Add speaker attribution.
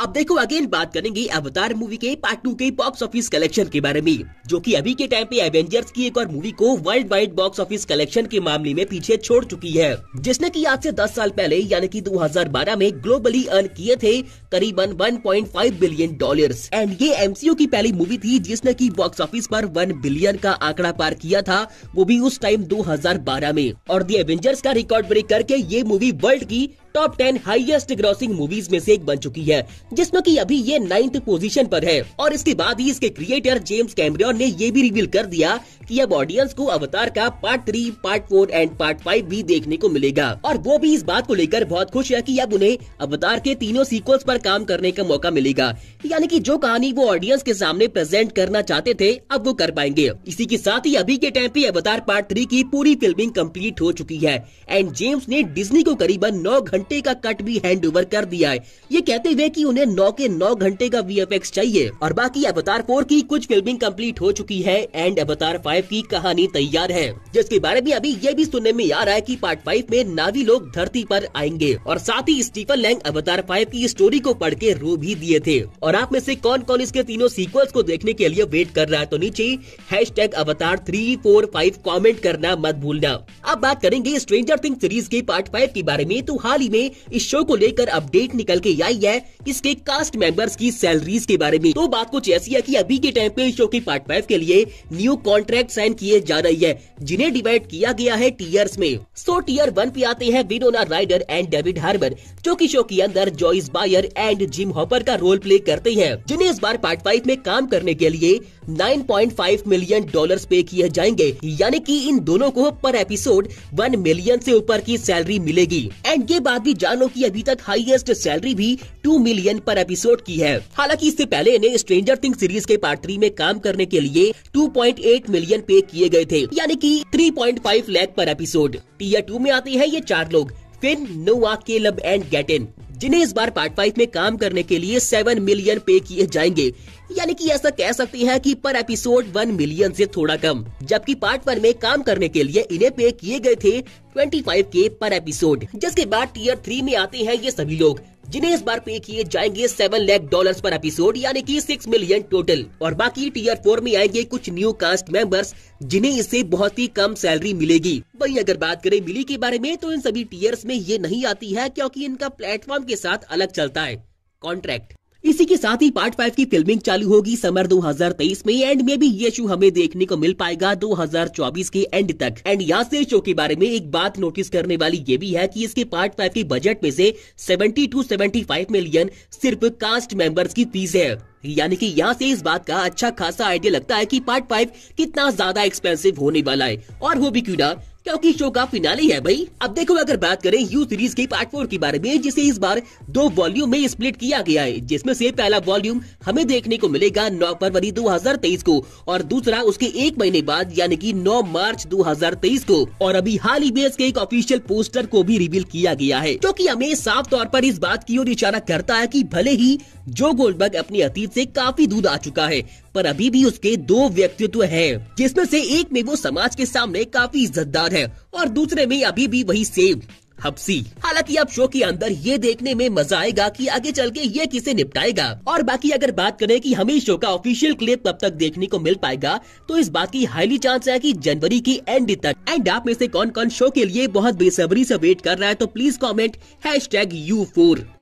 Speaker 1: अब देखो अगेन बात करेंगे अवतार मूवी के पार्ट टू के बॉक्स ऑफिस कलेक्शन के बारे में जो कि अभी के टाइम पे एवेंजर्स की एक और मूवी को world wide box office collection के मामले में पीछे छोड़ चुकी है जिसने कि आज से 10 साल पहले यानी कि 2012 में ग्लोबली अर्न किए थे करीबन 1.5 बिलियन डॉलर एंड ये एम की पहली मूवी थी जिसने की बॉक्स ऑफिस आरोप वन बिलियन का आंकड़ा पार किया था वो भी उस टाइम दो में और दी एवेंजर्स का रिकॉर्ड ब्रेक करके ये मूवी वर्ल्ड की top ten highest grossing movies में से एक बन चुकी है जिसमें कि अभी ये नाइन्थ पोजीशन पर है और इसके बाद ही इसके क्रिएटर जेम्स कैमरियन ने ये भी रिवील कर दिया कि अब ऑडियंस को अवतार का part three part four and part five भी देखने को मिलेगा और वो भी इस बात को लेकर बहुत खुश है की अब उन्हें अवतार के तीनों सीक्वल्स पर काम करने का मौका मिलेगा यानी की जो कहानी वो ऑडियंस के सामने प्रेजेंट करना चाहते थे अब वो कर पाएंगे इसी के साथ ही अभी के टाइम पे अवतार पार्ट थ्री की पूरी फिल्मिंग कम्प्लीट हो चुकी है एंड जेम्स ने डिजनी को करीबन नौ घंटे घंटे का कट भी हैंड ओवर कर दिया है ये कहते हुए कि उन्हें नौ के नौ घंटे का वी चाहिए और बाकी अवतार फोर की कुछ फिल्मिंग कम्प्लीट हो चुकी है एंड अवतार फाइव की कहानी तैयार है जिसके बारे में अभी ये भी सुनने में आ रहा है की पार्ट फाइव में नावी लोग धरती पर आएंगे और साथ ही स्टीफन लैंग अवतार फाइव की स्टोरी को पढ़ के रो भी दिए थे और आप में से कौन कौन इसके तीनों सीक्वल्स को देखने के लिए वेट कर रहा है तो नीचे hashtag Avatar three four five comment करना मत भूलना अब बात करेंगे स्ट्रेंजर थिंग सीरीज के पार्ट फाइव के बारे में तो हाल ही में इस शो को लेकर अपडेट निकल के आई है इसके कास्ट मेंबर्स की सैलरीज के बारे में तो बात कुछ ऐसी है कि अभी के टाइम पे इस शो की पार्ट फाइव के लिए न्यू कॉन्ट्रैक्ट साइन किए जा रही है जिन्हें डिवाइड किया गया है टीयर्स में सो टीयर वन पे आते हैं Winona Ryder and David Harbour जो की शो के अंदर Joyce Byer and Jim Hopper का रोल प्ले करते हैं जिन्हें इस बार पार्ट फाइव में काम करने के लिए 9.5 मिलियन डॉलर्स पे किए जाएंगे यानी कि इन दोनों को पर एपिसोड 1 मिलियन से ऊपर की सैलरी मिलेगी एंड ये बात भी जान लो की अभी तक हाईएस्ट सैलरी भी टू मिलियन पर एपिसोड की है हालांकि इससे पहले इन्हें स्ट्रेंजर थिंग सीरीज के पार्ट थ्री में काम करने के लिए 2.8 मिलियन पे किए गए थे यानी कि 3.5 लाख पर एपिसोड टीयर टू में आते हैं ये चार लोग Finn Noah Caleb and Gaten जिन्हें इस बार पार्ट फाइव में काम करने के लिए सेवन मिलियन पे किए जाएंगे यानी कि ऐसा कह सकते हैं कि पर एपिसोड वन मिलियन से थोड़ा कम जबकि पार्ट वन में काम करने के लिए इन्हें पे किए गए थे ट्वेंटी फाइव के पर एपिसोड जिसके बाद टीयर थ्री में आते हैं ये सभी लोग जिन्हें इस बार पे किए जाएंगे seven lakh dollar per episode यानी कि सिक्स मिलियन टोटल और बाकी टीयर फोर में आएंगे कुछ न्यू कास्ट मेंबर्स जिन्हें इससे बहुत ही कम सैलरी मिलेगी वही अगर बात करें मिली के बारे में तो इन सभी टीयर्स में ये नहीं आती है क्योंकि इनका प्लेटफॉर्म के साथ अलग चलता है कॉन्ट्रैक्ट इसी के साथ ही पार्ट फाइव की फिल्मिंग चालू होगी समर 2023 में एंड में भी ये शो हमें देखने को मिल पाएगा 2024 के एंड तक एंड यहाँ से शो के बारे में एक बात नोटिस करने वाली ये भी है कि इसके पार्ट फाइव के बजट में से 70 टू 75 मिलियन सिर्फ कास्ट मेंबर्स की फीस है यानी कि यहाँ से इस बात का अच्छा खासा आइडिया लगता है कि पार्ट फाइव कितना ज्यादा एक्सपेंसिव होने वाला है और वो भी क्यूडा क्योंकि शो का फिनाले है भाई अब देखो अगर बात करें यू सीरीज के पार्ट फोर के बारे में जिसे इस बार दो वॉल्यूम में स्प्लिट किया गया है जिसमें से पहला वॉल्यूम हमें देखने को मिलेगा 9 फरवरी 2023 को और दूसरा उसके एक महीने बाद यानी कि 9 मार्च 2023 को और अभी हाल ही में इसके एक ऑफिशियल पोस्टर को भी रिवील किया गया है क्यूँकी हमें साफ तौर पर इस बात की ओर इशारा करता है की भले ही जो गोल्डबर्ग अपने अतीत से काफी दूर आ चुका है पर अभी भी उसके दो व्यक्तित्व हैं, जिसमें से एक में वो समाज के सामने काफी इज्जतदार है और दूसरे में अभी भी वही सेम हबसी हालांकि अब शो के अंदर ये देखने में मजा आएगा कि आगे चल के ये किसे निपटाएगा और बाकी अगर बात करें कि हमें शो का ऑफिशियल क्लिप कब तक देखने को मिल पाएगा तो इस बात की हाईली चांस है कि जनवरी की एंड तक एंड आप में से कौन कौन शो के लिए बहुत बेसब्री से वेट कर रहा है तो please comment hashtag You four